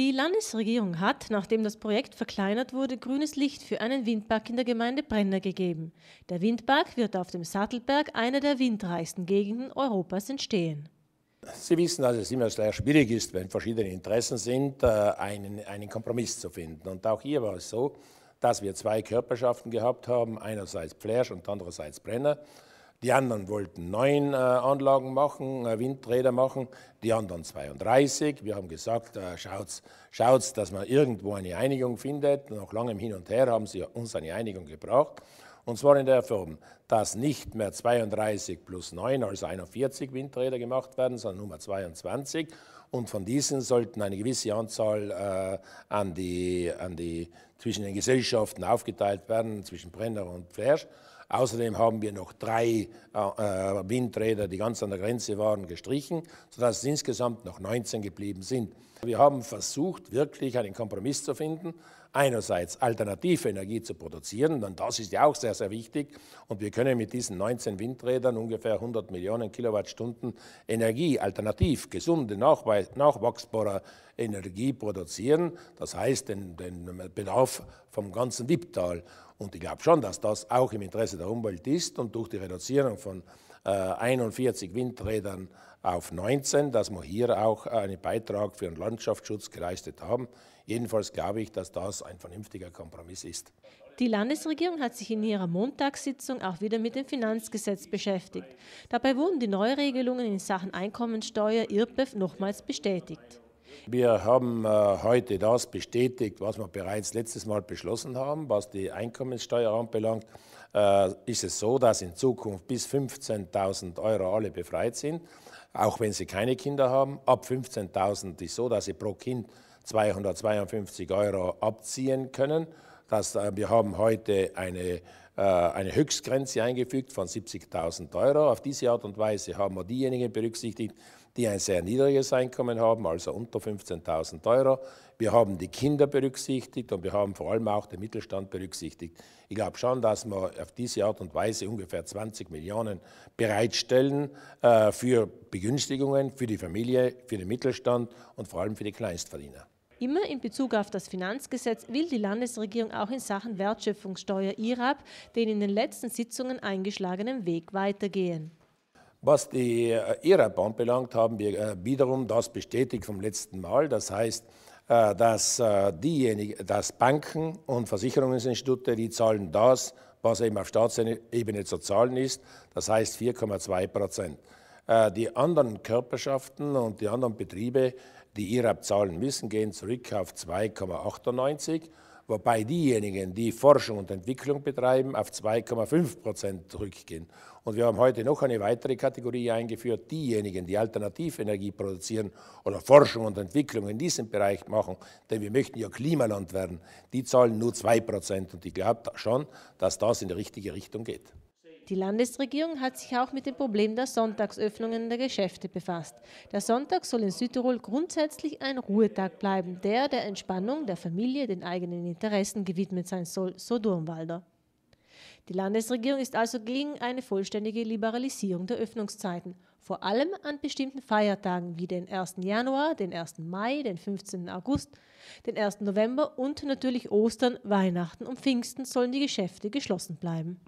Die Landesregierung hat, nachdem das Projekt verkleinert wurde, grünes Licht für einen Windpark in der Gemeinde Brenner gegeben. Der Windpark wird auf dem Sattelberg, einer der windreichsten Gegenden Europas, entstehen. Sie wissen, dass es immer sehr schwierig ist, wenn verschiedene Interessen sind, äh, einen, einen Kompromiss zu finden. Und auch hier war es so, dass wir zwei Körperschaften gehabt haben, einerseits Pflersch und andererseits Brenner. Die anderen wollten neun äh, Anlagen machen, äh, Windräder machen, die anderen 32. Wir haben gesagt, äh, schaut's, schaut's, dass man irgendwo eine Einigung findet. Nach langem Hin und Her haben sie uns eine Einigung gebracht. Und zwar in der Form, dass nicht mehr 32 plus 9, also 41 Windräder gemacht werden, sondern nur mal 22. Und von diesen sollten eine gewisse Anzahl äh, an die, an die, zwischen den Gesellschaften aufgeteilt werden, zwischen Brenner und Flersch. Außerdem haben wir noch drei äh, Windräder, die ganz an der Grenze waren, gestrichen, sodass es insgesamt noch 19 geblieben sind. Wir haben versucht, wirklich einen Kompromiss zu finden. Einerseits alternative Energie zu produzieren, denn das ist ja auch sehr, sehr wichtig. Und wir können mit diesen 19 Windrädern ungefähr 100 Millionen Kilowattstunden Energie, alternativ, gesunde, nachwachsbare Energie produzieren. Das heißt, den, den Bedarf vom ganzen Wipptal. Und ich glaube schon, dass das auch im Interesse der Umwelt ist und durch die Reduzierung von 41 äh, Windrädern auf 19, dass wir hier auch einen Beitrag für den Landschaftsschutz geleistet haben. Jedenfalls glaube ich, dass das ein vernünftiger Kompromiss ist. Die Landesregierung hat sich in ihrer Montagssitzung auch wieder mit dem Finanzgesetz beschäftigt. Dabei wurden die Neuregelungen in Sachen Einkommensteuer, IRPEF, nochmals bestätigt. Wir haben äh, heute das bestätigt, was wir bereits letztes Mal beschlossen haben, was die Einkommenssteuer anbelangt. Äh, ist es so, dass in Zukunft bis 15.000 Euro alle befreit sind, auch wenn sie keine Kinder haben. Ab 15.000 ist es so, dass sie pro Kind 252 Euro abziehen können dass äh, wir haben heute eine, äh, eine Höchstgrenze eingefügt von 70.000 Euro. Auf diese Art und Weise haben wir diejenigen berücksichtigt, die ein sehr niedriges Einkommen haben, also unter 15.000 Euro. Wir haben die Kinder berücksichtigt und wir haben vor allem auch den Mittelstand berücksichtigt. Ich glaube schon, dass wir auf diese Art und Weise ungefähr 20 Millionen bereitstellen äh, für Begünstigungen für die Familie, für den Mittelstand und vor allem für die Kleinstverdiener. Immer in Bezug auf das Finanzgesetz will die Landesregierung auch in Sachen Wertschöpfungssteuer IRAP den in den letzten Sitzungen eingeschlagenen Weg weitergehen. Was die äh, IRAP anbelangt, haben wir äh, wiederum das bestätigt vom letzten Mal. Das heißt, äh, dass, diejenigen, dass Banken und Versicherungsinstitute, die zahlen das, was eben auf Staatsebene zu zahlen ist, das heißt 4,2 Prozent. Die anderen Körperschaften und die anderen Betriebe die IRAP zahlen müssen, gehen zurück auf 2,98, wobei diejenigen, die Forschung und Entwicklung betreiben, auf 2,5 Prozent zurückgehen. Und wir haben heute noch eine weitere Kategorie eingeführt. Diejenigen, die Alternativenergie produzieren oder Forschung und Entwicklung in diesem Bereich machen, denn wir möchten ja Klimaland werden, die zahlen nur 2 Prozent. Und ich glaube schon, dass das in die richtige Richtung geht. Die Landesregierung hat sich auch mit dem Problem der Sonntagsöffnungen der Geschäfte befasst. Der Sonntag soll in Südtirol grundsätzlich ein Ruhetag bleiben, der der Entspannung der Familie, den eigenen Interessen gewidmet sein soll, so Durmwalder. Die Landesregierung ist also gegen eine vollständige Liberalisierung der Öffnungszeiten, vor allem an bestimmten Feiertagen wie den 1. Januar, den 1. Mai, den 15. August, den 1. November und natürlich Ostern, Weihnachten und Pfingsten sollen die Geschäfte geschlossen bleiben.